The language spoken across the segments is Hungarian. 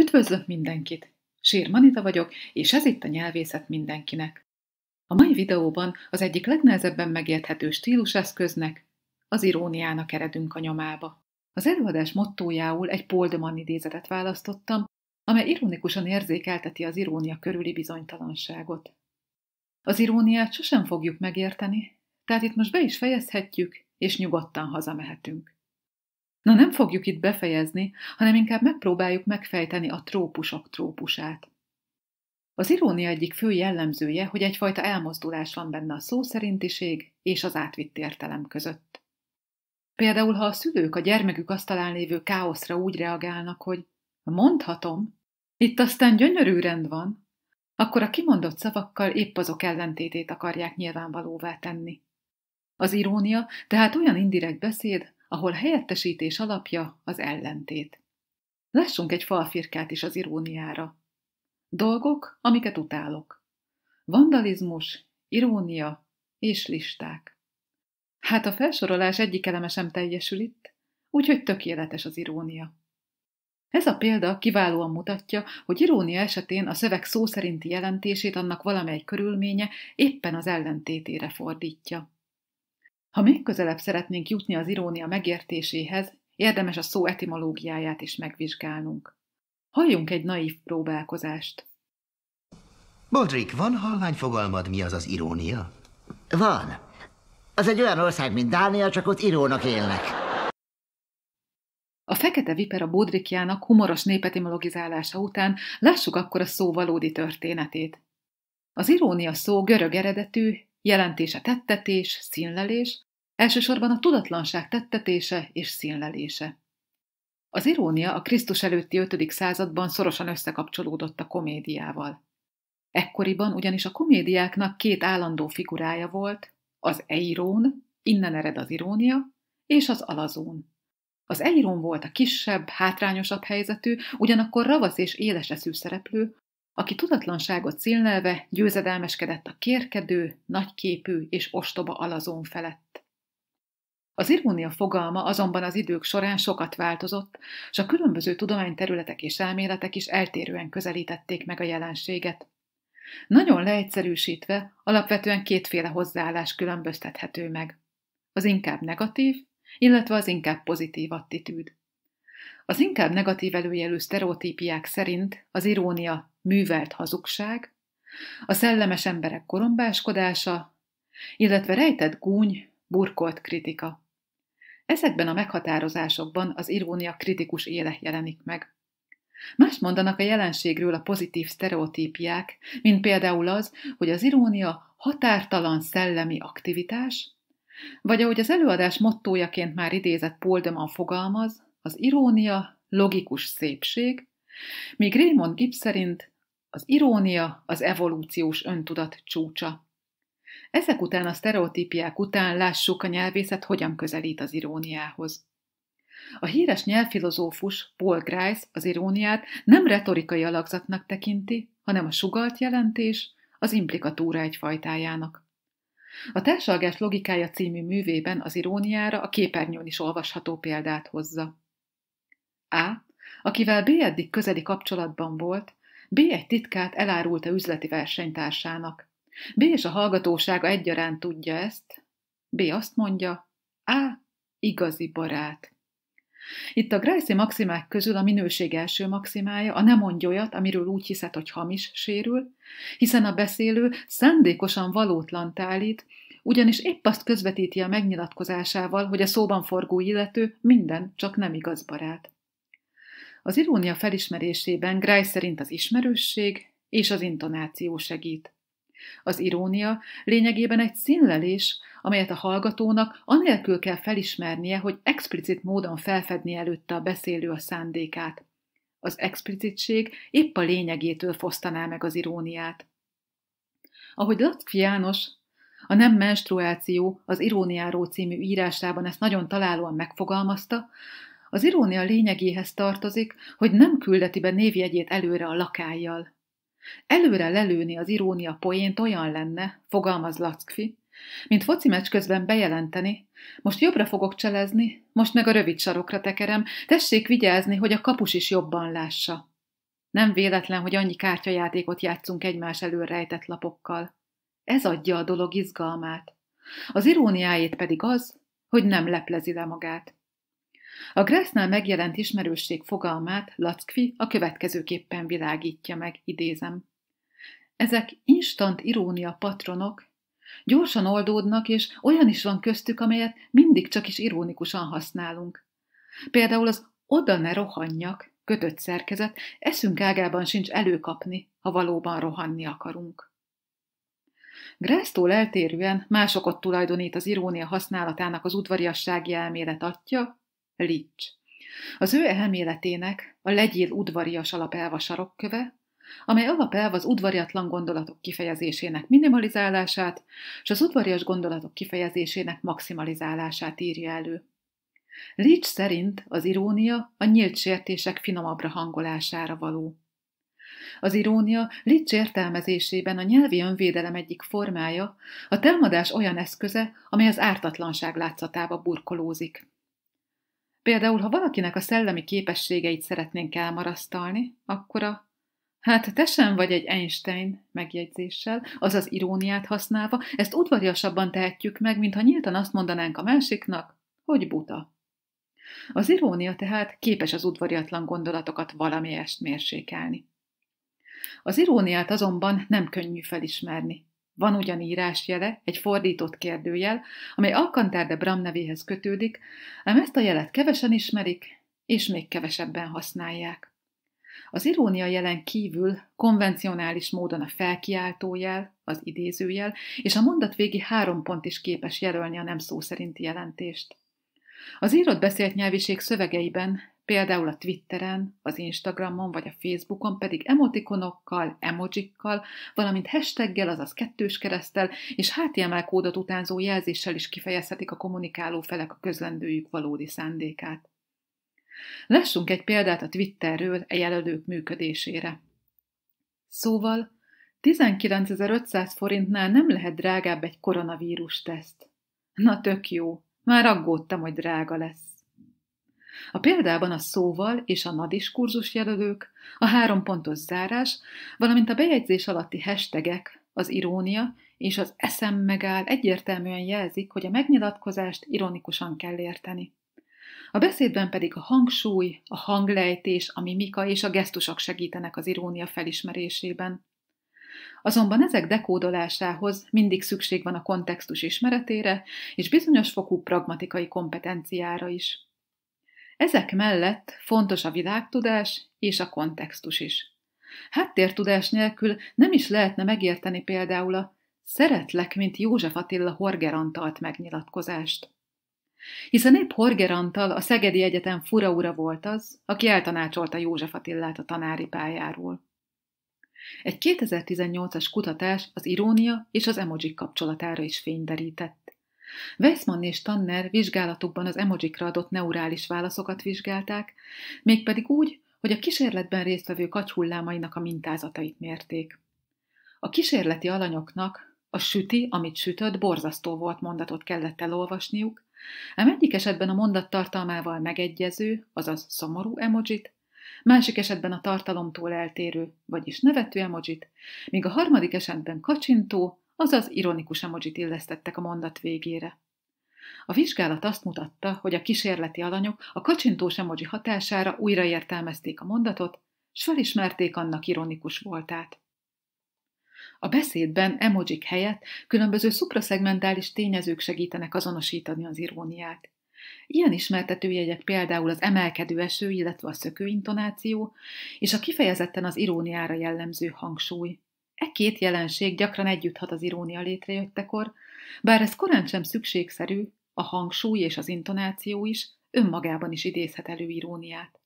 Üdvözlök mindenkit! Sír Manita vagyok, és ez itt a nyelvészet mindenkinek. A mai videóban az egyik legnehezebben megérthető stíluseszköznek, az iróniának eredünk a nyomába. Az előadás mottójául egy Poldeman idézetet választottam, amely ironikusan érzékelteti az irónia körüli bizonytalanságot. Az iróniát sosem fogjuk megérteni, tehát itt most be is fejezhetjük, és nyugodtan hazamehetünk. Na nem fogjuk itt befejezni, hanem inkább megpróbáljuk megfejteni a trópusok trópusát. Az irónia egyik fő jellemzője, hogy egyfajta elmozdulás van benne a szó szerintiség és az átvitt értelem között. Például, ha a szülők a gyermekük asztalán lévő káoszra úgy reagálnak, hogy mondhatom, itt aztán gyönyörű rend van, akkor a kimondott szavakkal épp azok ellentétét akarják nyilvánvalóvá tenni. Az irónia tehát olyan indirekt beszéd, ahol helyettesítés alapja az ellentét. Lássunk egy falfirkát is az iróniára. Dolgok, amiket utálok. Vandalizmus, irónia és listák. Hát a felsorolás egyik eleme sem teljesül itt, úgyhogy tökéletes az irónia. Ez a példa kiválóan mutatja, hogy irónia esetén a szöveg szó szerinti jelentését annak valamely körülménye éppen az ellentétére fordítja. Ha még közelebb szeretnénk jutni az irónia megértéséhez, érdemes a szó etimológiáját is megvizsgálnunk. Halljunk egy naív próbálkozást. Boldrik, van halvány fogalmad, mi az az irónia? Van. Az egy olyan ország, mint Dánia, csak ott írónak élnek. A fekete viper a bódrikjának humoros népetimologizálása után lássuk akkor a szó valódi történetét. Az irónia szó görög eredetű, jelentése tettetés, színlelés, Elsősorban a tudatlanság tettetése és színlelése. Az irónia a Krisztus előtti 5. században szorosan összekapcsolódott a komédiával. Ekkoriban ugyanis a komédiáknak két állandó figurája volt, az eirón, innen ered az irónia, és az alazón. Az eirón volt a kisebb, hátrányosabb helyzetű, ugyanakkor ravasz és éles eszű szereplő, aki tudatlanságot célnelve győzedelmeskedett a kérkedő, nagyképű és ostoba alazón felett. Az irónia fogalma azonban az idők során sokat változott, és a különböző tudományterületek és elméletek is eltérően közelítették meg a jelenséget. Nagyon leegyszerűsítve, alapvetően kétféle hozzáállás különböztethető meg. Az inkább negatív, illetve az inkább pozitív attitűd. Az inkább negatív előjelű sztereotípiák szerint az irónia művelt hazugság, a szellemes emberek korombáskodása, illetve rejtett gúny, burkolt kritika. Ezekben a meghatározásokban az irónia kritikus éle jelenik meg. Más mondanak a jelenségről a pozitív sztereotípiák, mint például az, hogy az irónia határtalan szellemi aktivitás, vagy ahogy az előadás mottójaként már idézett Poldeman fogalmaz, az irónia logikus szépség, míg Raymond Gibbs szerint az irónia az evolúciós öntudat csúcsa. Ezek után a sztereotípiák után lássuk a nyelvészet hogyan közelít az iróniához. A híres nyelvfilozófus Paul Grice az iróniát nem retorikai alakzatnak tekinti, hanem a sugalt jelentés, az implikatúra egy fajtájának. A Társalgás logikája című művében az iróniára a képernyőn is olvasható példát hozza. A. Akivel B eddig közeli kapcsolatban volt, B egy titkát elárulta üzleti versenytársának. B és a hallgatósága egyaránt tudja ezt. B azt mondja, A. Igazi barát. Itt a Gracie maximák közül a minőség első maximája, a nem mondj olyat, amiről úgy hiszed, hogy hamis sérül, hiszen a beszélő szándékosan valótlant állít, ugyanis épp azt közvetíti a megnyilatkozásával, hogy a szóban forgó illető minden, csak nem igaz barát. Az irónia felismerésében Gráj szerint az ismerősség és az intonáció segít. Az irónia lényegében egy színlelés, amelyet a hallgatónak anélkül kell felismernie, hogy explicit módon felfedni előtte a beszélő a szándékát. Az explicitség épp a lényegétől fosztaná meg az iróniát. Ahogy Lackfi János a Nem menstruáció az iróniáról című írásában ezt nagyon találóan megfogalmazta, az irónia lényegéhez tartozik, hogy nem küldeti be névjegyét előre a lakájjal. Előre lelőni az irónia poént olyan lenne, fogalmaz Lackfi, mint foci meccs közben bejelenteni, most jobbra fogok cselezni, most meg a rövid sarokra tekerem, tessék vigyázni, hogy a kapus is jobban lássa. Nem véletlen, hogy annyi kártyajátékot játszunk egymás előrejtett lapokkal. Ez adja a dolog izgalmát. Az iróniáét pedig az, hogy nem leplezi le magát. A Grásznál megjelent ismerősség fogalmát Lackfi a következőképpen világítja meg, idézem. Ezek instant irónia patronok, gyorsan oldódnak, és olyan is van köztük, amelyet mindig csak is irónikusan használunk. Például az oda ne rohanjak, kötött szerkezet, eszünk ágában sincs előkapni, ha valóban rohanni akarunk. Grásztól eltérően másokat tulajdonít az irónia használatának az udvariassági elmélet atya, Litch. Az ő elméletének a legyél udvarias alapelva sarokköve, amely alapelv az udvariatlan gondolatok kifejezésének minimalizálását és az udvarias gondolatok kifejezésének maximalizálását írja elő. Litch szerint az irónia a nyílt sértések finomabbra hangolására való. Az irónia Litch értelmezésében a nyelvi önvédelem egyik formája, a támadás olyan eszköze, amely az ártatlanság látszatába burkolózik. Például, ha valakinek a szellemi képességeit szeretnénk elmarasztalni, akkor a Hát te sem vagy egy Einstein megjegyzéssel, azaz iróniát használva, ezt udvariasabban tehetjük meg, mintha nyíltan azt mondanánk a másiknak, hogy buta. Az irónia tehát képes az udvariatlan gondolatokat valamiest mérsékelni. Az iróniát azonban nem könnyű felismerni. Van ugyan írásjele, egy fordított kérdőjel, amely Alkantár de Bram nevéhez kötődik, ám ezt a jelet kevesen ismerik, és még kevesebben használják. Az irónia jelen kívül konvencionális módon a felkiáltójel, az idézőjel, és a mondat végi három pont is képes jelölni a nem szó szerinti jelentést. Az írott beszélt nyelviség szövegeiben Például a Twitteren, az Instagramon vagy a Facebookon pedig emotikonokkal, emojikkal, valamint hashtaggel, azaz kettős keresztel és HTML kódot utánzó jelzéssel is kifejezhetik a kommunikáló felek a közlendőjük valódi szándékát. Lássunk egy példát a Twitterről a jelölők működésére. Szóval 19.500 forintnál nem lehet drágább egy koronavírus teszt. Na tök jó, már aggódtam, hogy drága lesz. A példában a szóval és a nadis kurzus jelölők, a három pontos zárás, valamint a bejegyzés alatti hashtagek, az irónia és az eszem megáll egyértelműen jelzik, hogy a megnyilatkozást ironikusan kell érteni. A beszédben pedig a hangsúly, a hanglejtés, a mimika és a gesztusok segítenek az irónia felismerésében. Azonban ezek dekódolásához mindig szükség van a kontextus ismeretére és bizonyos fokú pragmatikai kompetenciára is. Ezek mellett fontos a világtudás és a kontextus is. Háttértudás nélkül nem is lehetne megérteni például a szeretlek, mint József Attila Horger Antalt megnyilatkozást. Hiszen épp Horger Antal a Szegedi Egyetem ura volt az, aki eltanácsolta József Attilát a tanári pályáról. Egy 2018-as kutatás az irónia és az emoji kapcsolatára is fényderített. Weissman és Tanner vizsgálatukban az emojikra adott neurális válaszokat vizsgálták, mégpedig úgy, hogy a kísérletben résztvevő kacshullámainak a mintázatait mérték. A kísérleti alanyoknak a süti, amit sütött, borzasztó volt mondatot kellett elolvasniuk, ám egyik esetben a mondat tartalmával megegyező, azaz szomorú emojit, másik esetben a tartalomtól eltérő, vagyis nevető emojit, míg a harmadik esetben kacsintó, azaz ironikus emojit illesztettek a mondat végére. A vizsgálat azt mutatta, hogy a kísérleti alanyok a kacsintós emoji hatására újraértelmezték a mondatot, s felismerték annak ironikus voltát. A beszédben emojik helyett különböző szupraszegmentális tényezők segítenek azonosítani az iróniát. Ilyen ismertető jegyek például az emelkedő eső, illetve a szökő intonáció, és a kifejezetten az iróniára jellemző hangsúly. E két jelenség gyakran együtt hat az irónia létrejöttekor, bár ez korán sem szükségszerű, a hangsúly és az intonáció is önmagában is idézhet elő iróniát.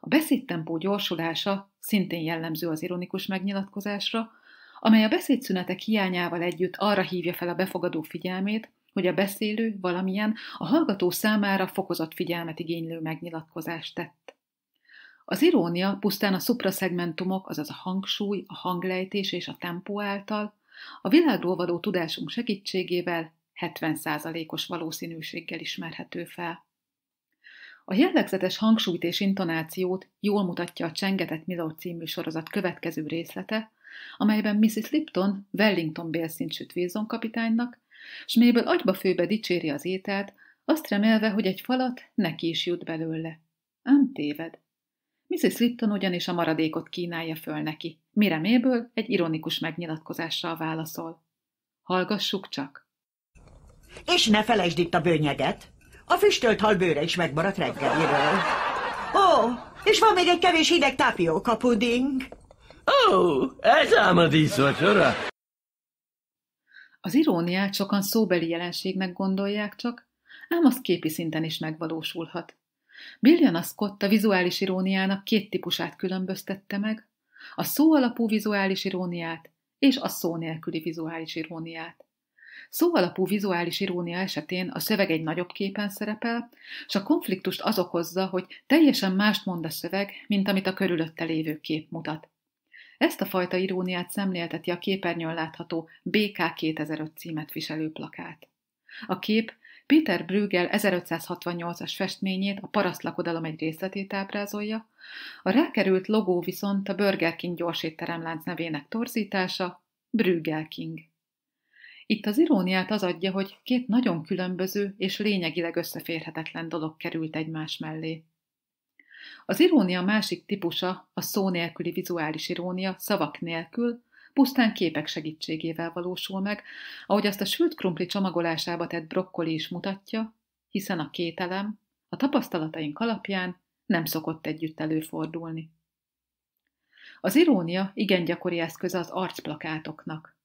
A beszédtempó gyorsulása szintén jellemző az ironikus megnyilatkozásra, amely a beszédszünetek hiányával együtt arra hívja fel a befogadó figyelmét, hogy a beszélő valamilyen a hallgató számára fokozott figyelmet igénylő megnyilatkozást tett. Az irónia pusztán a szupraszegmentumok, azaz a hangsúly, a hanglejtés és a tempó által, a világról való tudásunk segítségével 70%-os valószínűséggel ismerhető fel. A jellegzetes hangsúlyt és intonációt jól mutatja a Csengetett Miló című sorozat következő részlete, amelyben Mrs. Lipton Wellington süt Wilson kapitánynak, s mélyből agyba főbe dicséri az ételt, azt remélve, hogy egy falat neki is jut belőle. Ám téved. Mrs. Lipton ugyanis a maradékot kínálja föl neki. Mire méből egy ironikus megnyilatkozással válaszol. Hallgassuk csak. És ne felejtsd itt a bőnyeget. A füstölt hal bőre is megmaradt reggeliről. Ó, és van még egy kevés hideg tápióka puding. Ó, ez ám a díszvacsora. Az iróniát sokan szóbeli jelenségnek gondolják csak, ám az képi szinten is megvalósulhat. Billiana Scott a vizuális iróniának két típusát különböztette meg, a szó alapú vizuális iróniát és a szó nélküli vizuális iróniát. Szó alapú vizuális irónia esetén a szöveg egy nagyobb képen szerepel, és a konfliktust az okozza, hogy teljesen mást mond a szöveg, mint amit a körülötte lévő kép mutat. Ezt a fajta iróniát szemlélteti a képernyőn látható BK 2005 címet viselő plakát. A kép Peter Bruegel 1568-as festményét, a parasztlakodalom egy részletét ábrázolja, a rákerült logó viszont a Burger King gyorsétteremlánc nevének torzítása, Bruegel King. Itt az iróniát az adja, hogy két nagyon különböző és lényegileg összeférhetetlen dolog került egymás mellé. Az irónia másik típusa a szó nélküli vizuális irónia szavak nélkül, pusztán képek segítségével valósul meg, ahogy azt a sült krumpli csomagolásába tett brokkoli is mutatja, hiszen a két elem a tapasztalataink alapján nem szokott együtt előfordulni. Az irónia igen gyakori eszköze az arcplakátoknak.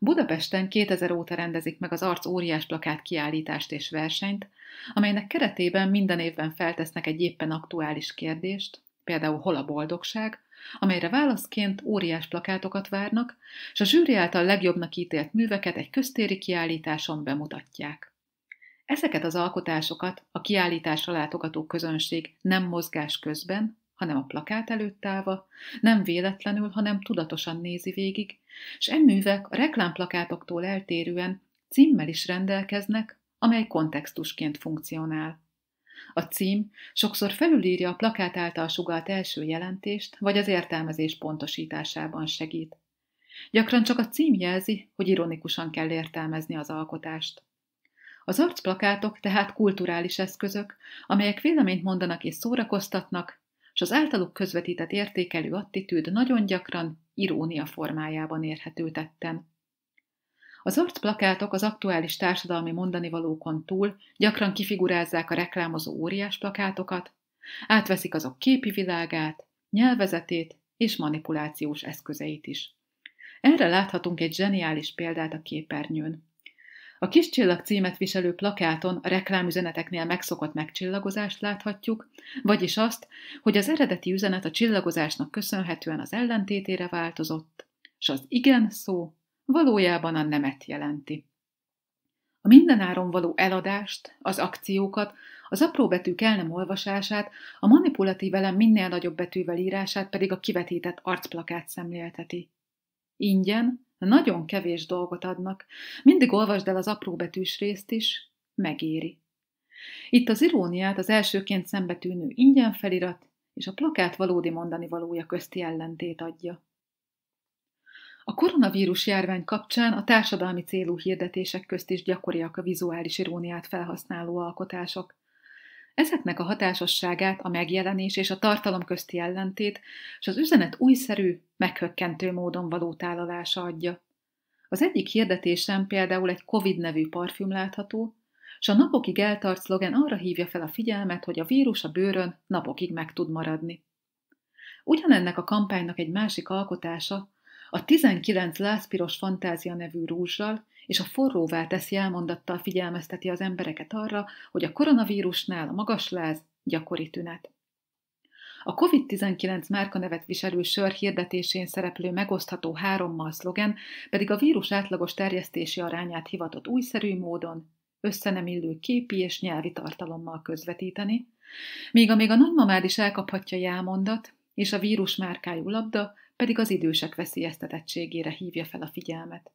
Budapesten 2000 óta rendezik meg az arc óriás plakát kiállítást és versenyt, amelynek keretében minden évben feltesznek egy éppen aktuális kérdést, például hol a boldogság, amelyre válaszként óriás plakátokat várnak, és a zsűri által legjobbnak ítélt műveket egy köztéri kiállításon bemutatják. Ezeket az alkotásokat a kiállításra látogató közönség nem mozgás közben, hanem a plakát előtt állva, nem véletlenül, hanem tudatosan nézi végig, és e művek a reklámplakátoktól eltérően címmel is rendelkeznek, amely kontextusként funkcionál. A cím sokszor felülírja a plakát által sugalt első jelentést, vagy az értelmezés pontosításában segít. Gyakran csak a cím jelzi, hogy ironikusan kell értelmezni az alkotást. Az arcplakátok tehát kulturális eszközök, amelyek véleményt mondanak és szórakoztatnak, és az általuk közvetített értékelő attitűd nagyon gyakran irónia formájában érhető tetten. Az arcplakátok az aktuális társadalmi mondanivalókon túl gyakran kifigurázzák a reklámozó óriás plakátokat, átveszik azok képi világát, nyelvezetét és manipulációs eszközeit is. Erre láthatunk egy zseniális példát a képernyőn. A kis csillag címet viselő plakáton a reklámüzeneteknél megszokott megcsillagozást láthatjuk, vagyis azt, hogy az eredeti üzenet a csillagozásnak köszönhetően az ellentétére változott, és az igen szó valójában a nemet jelenti. A mindenáron való eladást, az akciókat, az apró betűk el nem olvasását, a manipulatív elem minél nagyobb betűvel írását pedig a kivetített arcplakát szemlélteti. Ingyen, nagyon kevés dolgot adnak, mindig olvasd el az apró betűs részt is, megéri. Itt az iróniát az elsőként szembetűnő ingyen felirat és a plakát valódi mondani valója közti ellentét adja. A koronavírus járvány kapcsán a társadalmi célú hirdetések közt is gyakoriak a vizuális iróniát felhasználó alkotások. Ezeknek a hatásosságát a megjelenés és a tartalom közti ellentét, és az üzenet újszerű, meghökkentő módon való tálalása adja. Az egyik hirdetésen például egy COVID nevű parfüm látható, és a napokig eltart szlogen arra hívja fel a figyelmet, hogy a vírus a bőrön napokig meg tud maradni. Ugyanennek a kampánynak egy másik alkotása a 19 lázpiros fantázia nevű rúzsal és a forróvá teszi elmondattal figyelmezteti az embereket arra, hogy a koronavírusnál a magas láz gyakori tünet. A COVID-19 nevet viselő sör hirdetésén szereplő megosztható hárommal szlogen pedig a vírus átlagos terjesztési arányát hivatott újszerű módon, összenemillő képi és nyelvi tartalommal közvetíteni, míg amíg a nagymamád is elkaphatja jámondat, és a vírus márkájú labda pedig az idősek veszélyeztetettségére hívja fel a figyelmet.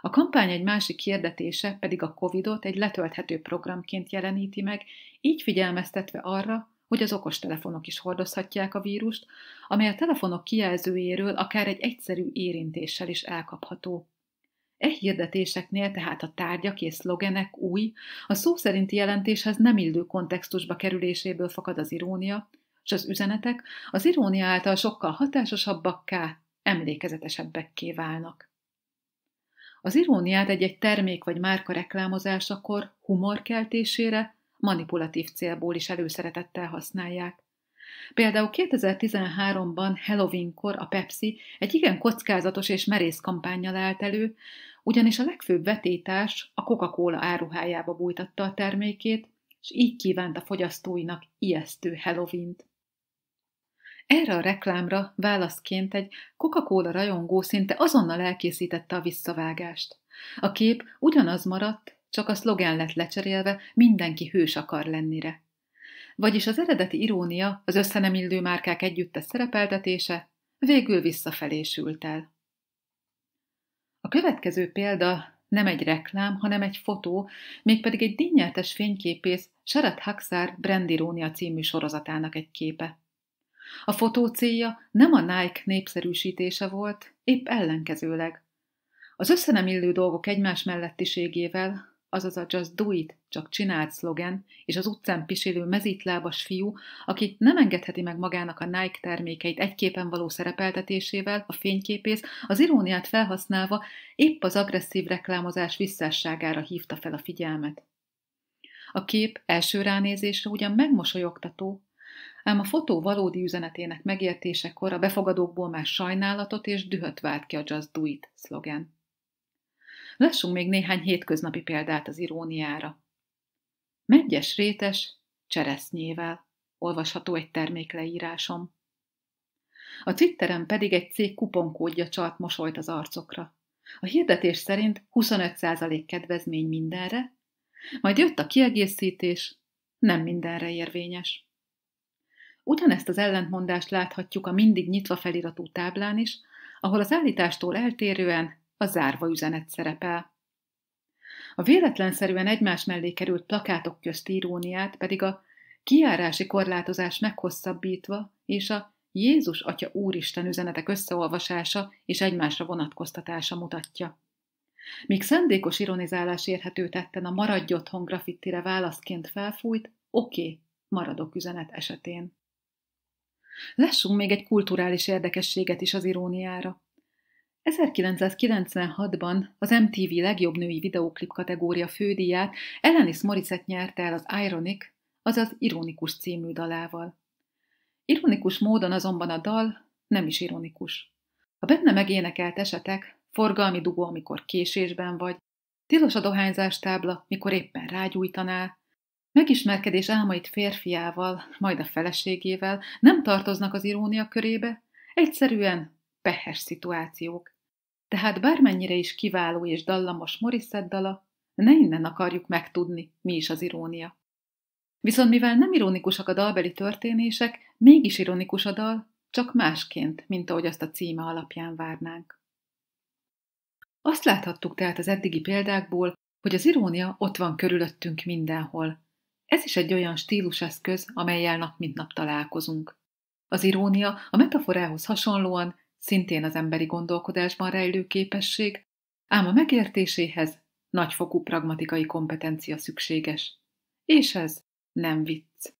A kampány egy másik hirdetése pedig a COVID-ot egy letölthető programként jeleníti meg, így figyelmeztetve arra, hogy az okostelefonok is hordozhatják a vírust, amely a telefonok kijelzőjéről akár egy egyszerű érintéssel is elkapható. E hirdetéseknél tehát a tárgyak és szlogenek új, a szó szerinti jelentéshez nem illő kontextusba kerüléséből fakad az irónia, és az üzenetek az irónia által sokkal hatásosabbakká, emlékezetesebbekké válnak. Az iróniát egy-egy termék vagy márka reklámozásakor humor keltésére, manipulatív célból is előszeretettel használják. Például 2013-ban Halloweenkor a Pepsi egy igen kockázatos és merész kampányjal állt elő, ugyanis a legfőbb vetétás a Coca-Cola áruhájába bújtatta a termékét, és így kívánt a fogyasztóinak ijesztő Halloween-t. Erre a reklámra válaszként egy Coca-Cola rajongó szinte azonnal elkészítette a visszavágást. A kép ugyanaz maradt, csak a szlogán lett lecserélve mindenki hős akar lennire. Vagyis az eredeti irónia, az összenemillő márkák együttes szerepeltetése végül visszafelé sült el. A következő példa nem egy reklám, hanem egy fotó, mégpedig egy dinnyertes fényképész Sarat Haxar Brandirónia című sorozatának egy képe. A fotó célja nem a Nike népszerűsítése volt, épp ellenkezőleg. Az összenemillő dolgok egymás mellettiségével, azaz a Just Do It, csak csinált szlogen, és az utcán pisilő mezítlábas fiú, aki nem engedheti meg magának a Nike termékeit egy képen való szerepeltetésével, a fényképész, az iróniát felhasználva épp az agresszív reklámozás visszásságára hívta fel a figyelmet. A kép első ránézésre ugyan megmosolyogtató, ám a fotó valódi üzenetének megértésekor a befogadókból már sajnálatot és dühöt vált ki a Just Do It szlogen. Lássunk még néhány hétköznapi példát az iróniára. Megyes rétes cseresznyével olvasható egy termékleírásom. A Twitteren pedig egy cég kuponkódja csalt mosolyt az arcokra. A hirdetés szerint 25% kedvezmény mindenre, majd jött a kiegészítés, nem mindenre érvényes. Ugyanezt az ellentmondást láthatjuk a mindig nyitva feliratú táblán is, ahol az állítástól eltérően a zárva üzenet szerepel. A véletlenszerűen egymás mellé került plakátok közt iróniát pedig a kiárási korlátozás meghosszabbítva és a Jézus Atya Úristen üzenetek összeolvasása és egymásra vonatkoztatása mutatja. Míg szándékos ironizálás érhető tetten a maradj otthon grafittire válaszként felfújt, oké, okay, maradok üzenet esetén. Lássunk még egy kulturális érdekességet is az iróniára. 1996-ban az MTV legjobb női videóklip kategória fődíját Elenis Morissette nyerte el az Ironic, azaz Ironikus című dalával. Ironikus módon azonban a dal nem is ironikus. A benne megénekelt esetek, forgalmi dugó, amikor késésben vagy, tilos a dohányzás tábla, mikor éppen rágyújtanál, Megismerkedés álmait férfiával, majd a feleségével nem tartoznak az irónia körébe, egyszerűen pehes szituációk. Tehát bármennyire is kiváló és dallamos Morissette dala, ne innen akarjuk megtudni, mi is az irónia. Viszont mivel nem ironikusak a dalbeli történések, mégis ironikus a dal, csak másként, mint ahogy azt a címe alapján várnánk. Azt láthattuk tehát az eddigi példákból, hogy az irónia ott van körülöttünk mindenhol, ez is egy olyan stíluseszköz, amelyel nap mint nap találkozunk. Az irónia a metaforához hasonlóan szintén az emberi gondolkodásban rejlő képesség, ám a megértéséhez nagyfokú pragmatikai kompetencia szükséges. És ez nem vicc.